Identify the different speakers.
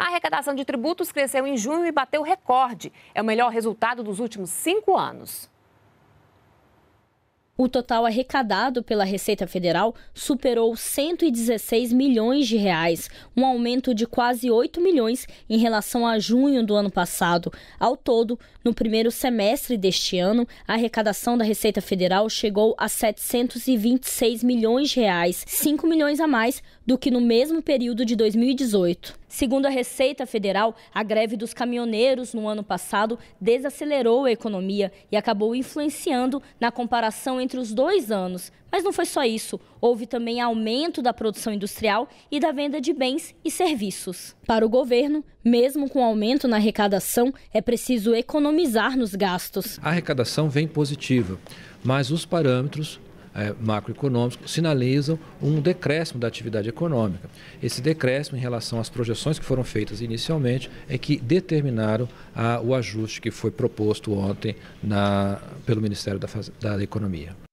Speaker 1: A arrecadação de tributos cresceu em junho e bateu recorde. É o melhor resultado dos últimos cinco anos. O total arrecadado pela Receita Federal superou 116 milhões de reais, um aumento de quase 8 milhões em relação a junho do ano passado. Ao todo, no primeiro semestre deste ano, a arrecadação da Receita Federal chegou a 726 milhões de reais, 5 milhões a mais do que no mesmo período de 2018. Segundo a Receita Federal, a greve dos caminhoneiros no ano passado desacelerou a economia e acabou influenciando na comparação entre os dois anos. Mas não foi só isso. Houve também aumento da produção industrial e da venda de bens e serviços. Para o governo, mesmo com aumento na arrecadação, é preciso economizar nos gastos.
Speaker 2: A arrecadação vem positiva, mas os parâmetros é, macroeconômicos sinalizam um decréscimo da atividade econômica. Esse decréscimo em relação às projeções que foram feitas inicialmente é que determinaram ah, o ajuste que foi proposto ontem na, pelo Ministério da, da Economia.